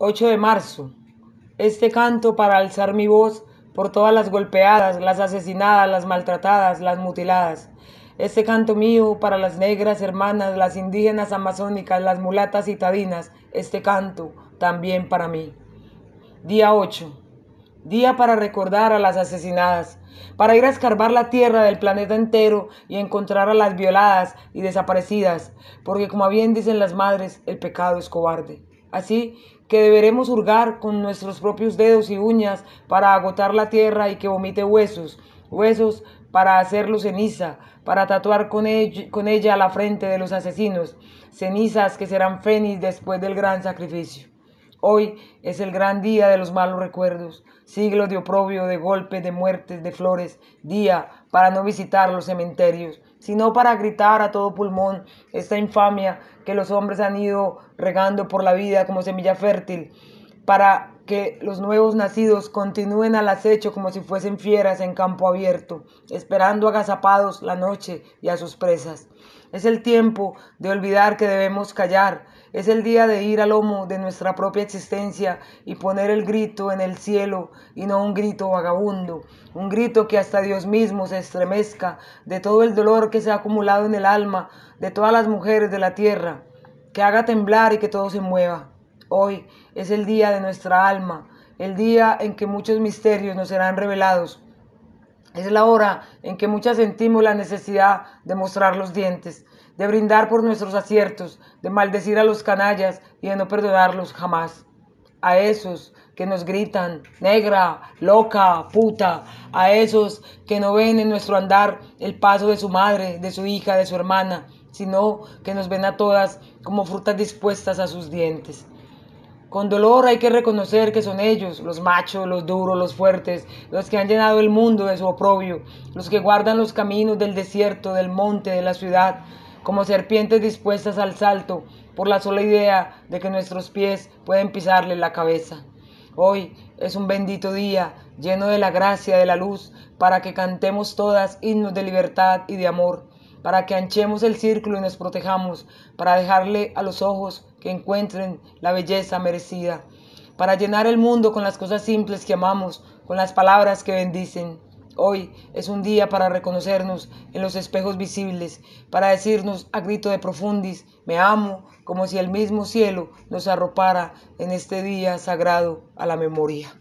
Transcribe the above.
8 de marzo. Este canto para alzar mi voz por todas las golpeadas, las asesinadas, las maltratadas, las mutiladas. Este canto mío para las negras hermanas, las indígenas amazónicas, las mulatas citadinas. Este canto también para mí. Día 8. Día para recordar a las asesinadas, para ir a escarbar la tierra del planeta entero y encontrar a las violadas y desaparecidas, porque como bien dicen las madres, el pecado es cobarde. Así que deberemos hurgar con nuestros propios dedos y uñas para agotar la tierra y que vomite huesos, huesos para hacerlo ceniza, para tatuar con, ella con ella la frente de los asesinos, cenizas que serán fénix después del gran sacrificio. Hoy es el gran día de los malos recuerdos, siglo de oprobio, de golpes, de muertes, de flores, día para no visitar los cementerios, sino para gritar a todo pulmón esta infamia que los hombres han ido regando por la vida como semilla fértil, para que los nuevos nacidos continúen al acecho como si fuesen fieras en campo abierto, esperando agazapados la noche y a sus presas. Es el tiempo de olvidar que debemos callar, es el día de ir al lomo de nuestra propia existencia y poner el grito en el cielo y no un grito vagabundo, un grito que hasta Dios mismo se estremezca de todo el dolor que se ha acumulado en el alma de todas las mujeres de la tierra, que haga temblar y que todo se mueva hoy es el día de nuestra alma, el día en que muchos misterios nos serán revelados. Es la hora en que muchas sentimos la necesidad de mostrar los dientes, de brindar por nuestros aciertos, de maldecir a los canallas y de no perdonarlos jamás. A esos que nos gritan negra, loca, puta, a esos que no ven en nuestro andar el paso de su madre, de su hija, de su hermana, sino que nos ven a todas como frutas dispuestas a sus dientes. Con dolor hay que reconocer que son ellos, los machos, los duros, los fuertes, los que han llenado el mundo de su oprobio, los que guardan los caminos del desierto, del monte, de la ciudad, como serpientes dispuestas al salto, por la sola idea de que nuestros pies pueden pisarle la cabeza. Hoy es un bendito día, lleno de la gracia, de la luz, para que cantemos todas himnos de libertad y de amor para que anchemos el círculo y nos protejamos, para dejarle a los ojos que encuentren la belleza merecida, para llenar el mundo con las cosas simples que amamos, con las palabras que bendicen. Hoy es un día para reconocernos en los espejos visibles, para decirnos a grito de profundis, me amo, como si el mismo cielo nos arropara en este día sagrado a la memoria.